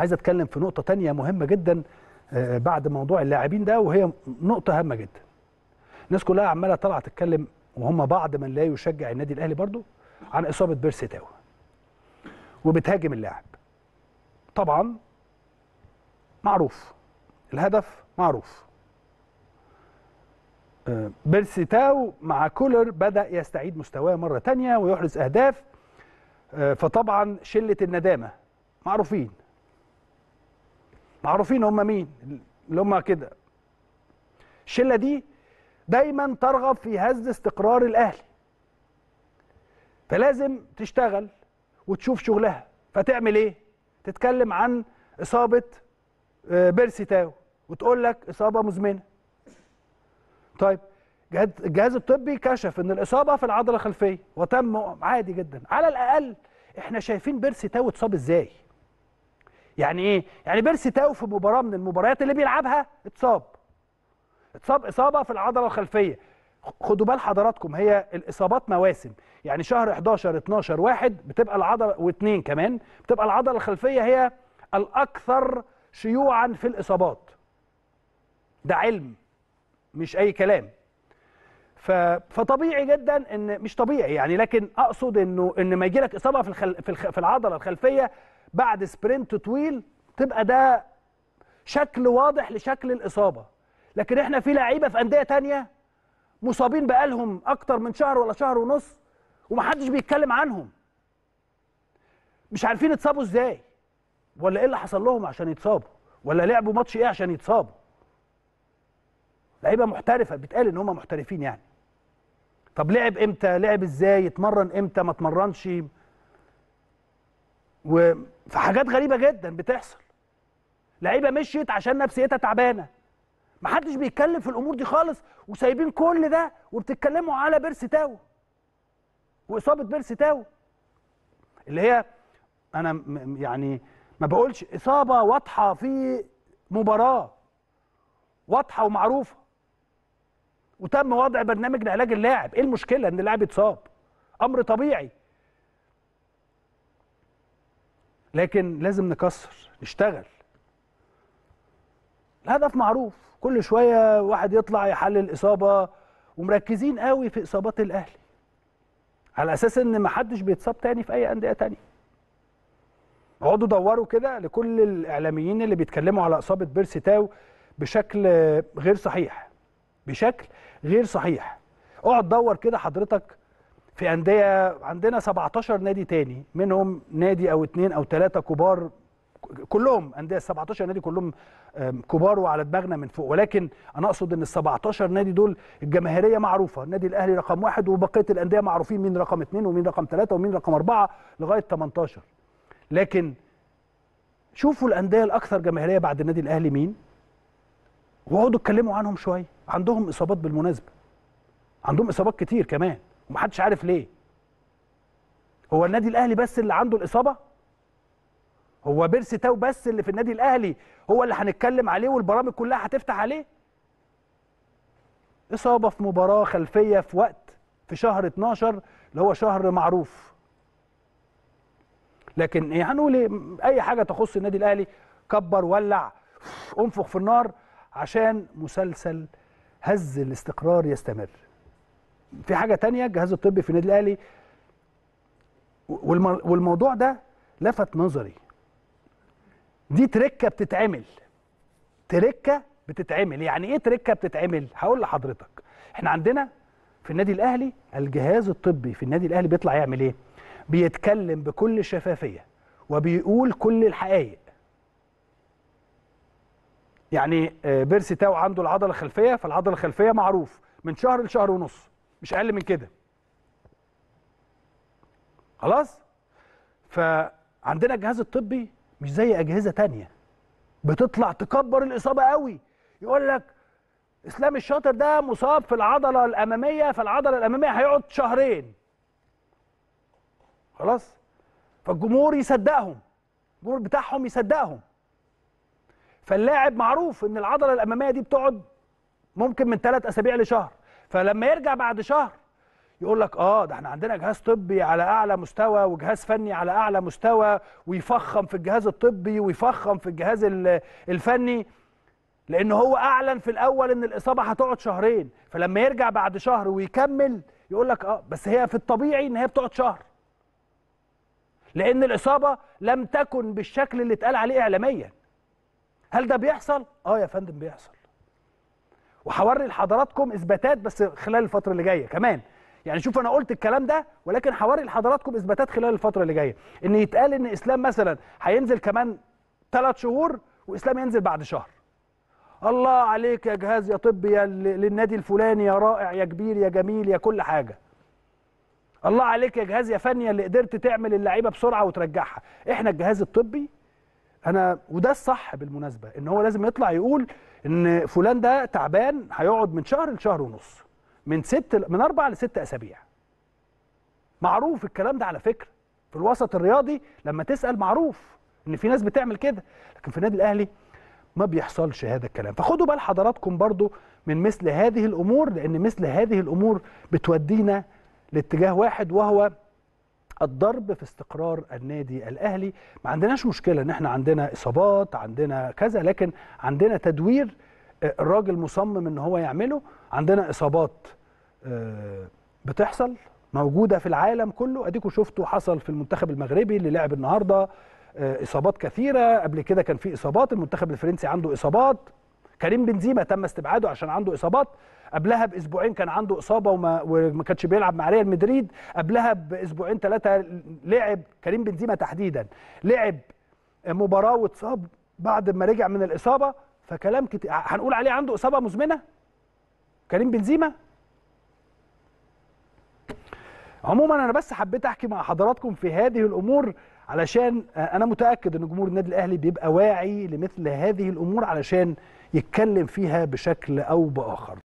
عايز اتكلم في نقطه تانية مهمه جدا آه، بعد موضوع اللاعبين ده وهي نقطه هامه جدا الناس كلها عماله طالعه تتكلم وهم بعض من لا يشجع النادي الاهلي برضه عن اصابه بيرسي تاو وبتهاجم اللاعب طبعا معروف الهدف معروف آه، بيرسي تاو مع كولر بدا يستعيد مستواه مره تانية ويحرز اهداف آه، فطبعا شله الندامه معروفين معروفين هم مين اللي هم كده الشله دي دايما ترغب في هز استقرار الاهلي فلازم تشتغل وتشوف شغلها فتعمل ايه تتكلم عن اصابه آه، بيرسي تاو وتقول لك اصابه مزمنه طيب الجهاز الطبي كشف ان الاصابه في العضله الخلفيه وتم عادي جدا على الاقل احنا شايفين بيرسي تاو اتصاب ازاي يعني ايه يعني بيرسي تاو في مباراه من المباريات اللي بيلعبها اتصاب اتصاب اصابه في العضله الخلفيه خدوا بال حضراتكم هي الاصابات مواسم يعني شهر 11 12 واحد بتبقى العضله واثنين كمان بتبقى العضله الخلفيه هي الاكثر شيوعا في الاصابات ده علم مش اي كلام ف... فطبيعي جدا ان مش طبيعي يعني لكن اقصد انه ان ما يجي لك اصابه في الخل... في, الخ... في العضله الخلفيه بعد سبرنت طويل تبقى ده شكل واضح لشكل الاصابه لكن احنا في لعيبه في انديه تانية مصابين بقالهم اكتر من شهر ولا شهر ونص ومحدش بيتكلم عنهم مش عارفين اتصابوا ازاي ولا ايه اللي حصل لهم عشان يتصابوا ولا لعبوا ماتش ايه عشان يتصابوا لعيبه محترفه بيتقال ان هم محترفين يعني طب لعب امتى لعب ازاي اتمرن امتى ما اتمرنش وفي حاجات غريبه جدا بتحصل لعيبه مشيت عشان نفسيتها تعبانه محدش بيتكلم في الامور دي خالص وسايبين كل ده وبتتكلموا على بيرسي تاو واصابه بيرسي تاو اللي هي انا يعني ما بقولش اصابه واضحه في مباراه واضحه ومعروفه وتم وضع برنامج لعلاج اللاعب ايه المشكله ان اللاعب يتصاب امر طبيعي لكن لازم نكسر نشتغل الهدف معروف كل شويه واحد يطلع يحلل اصابه ومركزين قوي في اصابات الاهلي على اساس ان ما حدش بيتصاب تاني في اي انديه تانية اقعدوا دوروا كده لكل الاعلاميين اللي بيتكلموا على اصابه بيرسي تاو بشكل غير صحيح بشكل غير صحيح اقعد دور كده حضرتك في انديه عندنا 17 نادي تاني منهم نادي او اتنين او ثلاثه كبار كلهم انديه 17 نادي كلهم كبار وعلى دماغنا من فوق ولكن انا اقصد ان ال 17 نادي دول الجماهيريه معروفه النادي الاهلي رقم واحد وبقيه الانديه معروفين مين رقم اثنين ومين رقم ثلاثه ومين رقم اربعه لغايه 18 لكن شوفوا الانديه الاكثر جماهيريه بعد النادي الاهلي مين واقعدوا اتكلموا عنهم شويه عندهم اصابات بالمناسبه عندهم اصابات كتير كمان ومحدش عارف ليه هو النادي الاهلي بس اللي عنده الاصابه هو بيرسي تاو بس اللي في النادي الاهلي هو اللي هنتكلم عليه والبرامج كلها هتفتح عليه اصابه في مباراه خلفيه في وقت في شهر 12 اللي هو شهر معروف لكن إيه، هنقول يعني ايه اي حاجه تخص النادي الاهلي كبر ولع انفخ في النار عشان مسلسل هز الاستقرار يستمر في حاجه تانية الجهاز الطبي في النادي الاهلي والموضوع ده لفت نظري دي تركه بتتعمل تركه بتتعمل يعني ايه تركه بتتعمل هقول لحضرتك احنا عندنا في النادي الاهلي الجهاز الطبي في النادي الاهلي بيطلع يعمل ايه بيتكلم بكل شفافيه وبيقول كل الحقائق يعني آه، بيرسي تاو عنده العضله الخلفيه فالعضله الخلفيه معروف من شهر لشهر ونص مش اقل من كده خلاص فعندنا الجهاز الطبي مش زي اجهزه تانية بتطلع تكبر الاصابه قوي يقول لك اسلام الشاطر ده مصاب في العضله الاماميه فالعضله الاماميه هيقعد شهرين خلاص فالجمهور يصدقهم الجمهور بتاعهم يصدقهم فاللاعب معروف ان العضله الاماميه دي بتقعد ممكن من ثلاث اسابيع لشهر فلما يرجع بعد شهر يقول لك اه ده احنا عندنا جهاز طبي على اعلى مستوى وجهاز فني على اعلى مستوى ويفخم في الجهاز الطبي ويفخم في الجهاز الفني لان هو اعلن في الاول ان الاصابه هتقعد شهرين فلما يرجع بعد شهر ويكمل يقول لك اه بس هي في الطبيعي ان هي بتقعد شهر لان الاصابه لم تكن بالشكل اللي اتقال عليه اعلاميا هل ده بيحصل اه يا فندم بيحصل وهوري لحضراتكم اثباتات بس خلال الفتره اللي جايه كمان يعني شوف انا قلت الكلام ده ولكن هوري لحضراتكم اثباتات خلال الفتره اللي جايه ان يتقال ان اسلام مثلا هينزل كمان ثلاث شهور واسلام ينزل بعد شهر الله عليك يا جهاز يا طب يا للنادي الفلاني يا رائع يا كبير يا جميل يا كل حاجه الله عليك يا جهاز يا فني اللي قدرت تعمل اللعيبه بسرعه وترجعها احنا الجهاز الطبي انا وده الصح بالمناسبه ان هو لازم يطلع يقول ان فلان ده تعبان هيقعد من شهر لشهر ونص من ست من اربع لست اسابيع معروف الكلام ده على فكره في الوسط الرياضي لما تسال معروف ان في ناس بتعمل كده لكن في النادي الاهلي ما بيحصلش هذا الكلام فخدوا بال حضراتكم برضو من مثل هذه الامور لان مثل هذه الامور بتودينا لاتجاه واحد وهو الضرب في استقرار النادي الاهلي ما عندناش مشكله ان احنا عندنا اصابات عندنا كذا لكن عندنا تدوير آه، الراجل مصمم ان هو يعمله عندنا اصابات آه، بتحصل موجوده في العالم كله اديكوا شفتوا حصل في المنتخب المغربي اللي لعب النهارده آه، اصابات كثيره قبل كده كان في اصابات المنتخب الفرنسي عنده اصابات كريم بنزيما تم استبعاده عشان عنده اصابات قبلها باسبوعين كان عنده اصابه وما, وما كانش بيلعب مع ريال مدريد قبلها باسبوعين ثلاثه لعب كريم بنزيما تحديدا لعب مباراه واتصاب بعد ما رجع من الاصابه فكلام كتير هنقول عليه عنده اصابه مزمنه كريم بنزيما عموما انا بس حبيت احكي مع حضراتكم في هذه الامور علشان انا متاكد ان جمهور النادي الاهلي بيبقى واعي لمثل هذه الامور علشان يتكلم فيها بشكل او باخر